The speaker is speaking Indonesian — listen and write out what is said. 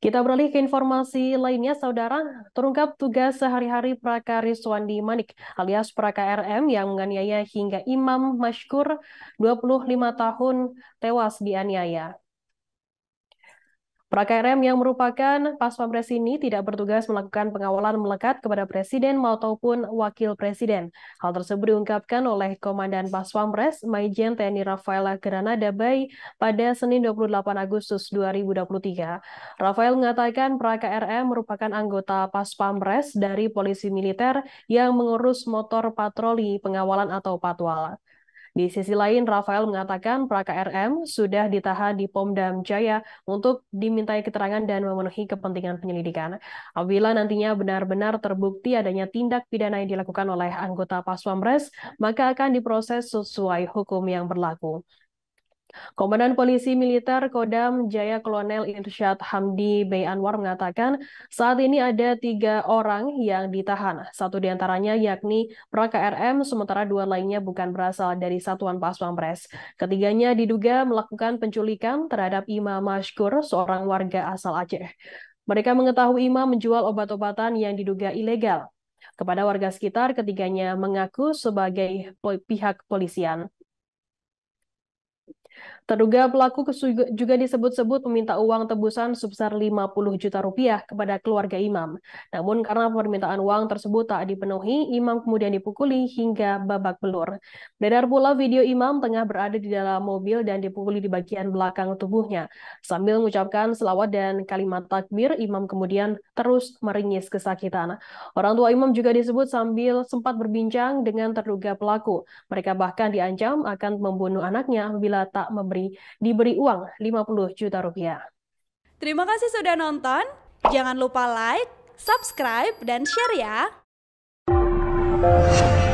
Kita beralih ke informasi lainnya, Saudara. Terungkap tugas sehari-hari Prakaris Wandi Manik alias Praka RM yang menganiaya hingga Imam Mashkur 25 tahun tewas dianiaya. PKRM yang merupakan pas pampres ini tidak bertugas melakukan pengawalan melekat kepada Presiden maupun Wakil Presiden. Hal tersebut diungkapkan oleh Komandan Pas Pampres, Maijen TNI Rafaela Granada Bay pada Senin 28 Agustus 2023. Rafael mengatakan PKRM merupakan anggota Pas Pampres dari Polisi Militer yang mengurus motor patroli pengawalan atau patwal. Di sisi lain, Rafael mengatakan PraKRM sudah ditahan di Pomdam Jaya untuk dimintai keterangan dan memenuhi kepentingan penyelidikan. Apabila nantinya benar-benar terbukti adanya tindak pidana yang dilakukan oleh anggota Paswamres, maka akan diproses sesuai hukum yang berlaku. Komandan Polisi Militer Kodam Jaya Kolonel Irsyad Hamdi Bey Anwar mengatakan saat ini ada tiga orang yang ditahan. Satu di antaranya yakni pra KRM, sementara dua lainnya bukan berasal dari Satuan Pas Pampres. Ketiganya diduga melakukan penculikan terhadap Imam Mashkur, seorang warga asal Aceh. Mereka mengetahui Imam menjual obat-obatan yang diduga ilegal. Kepada warga sekitar, ketiganya mengaku sebagai pihak polisian. Terduga pelaku juga disebut-sebut meminta uang tebusan sebesar 50 juta rupiah kepada keluarga imam. Namun karena permintaan uang tersebut tak dipenuhi, imam kemudian dipukuli hingga babak belur. Beredar pula video imam tengah berada di dalam mobil dan dipukuli di bagian belakang tubuhnya. Sambil mengucapkan selawat dan kalimat takbir, imam kemudian terus meringis kesakitan. Orang tua imam juga disebut sambil sempat berbincang dengan terduga pelaku. Mereka bahkan diancam akan membunuh anaknya bila tak memberi diberi uang 50 juta rupiah. Terima kasih sudah nonton. Jangan lupa like, subscribe, dan share ya.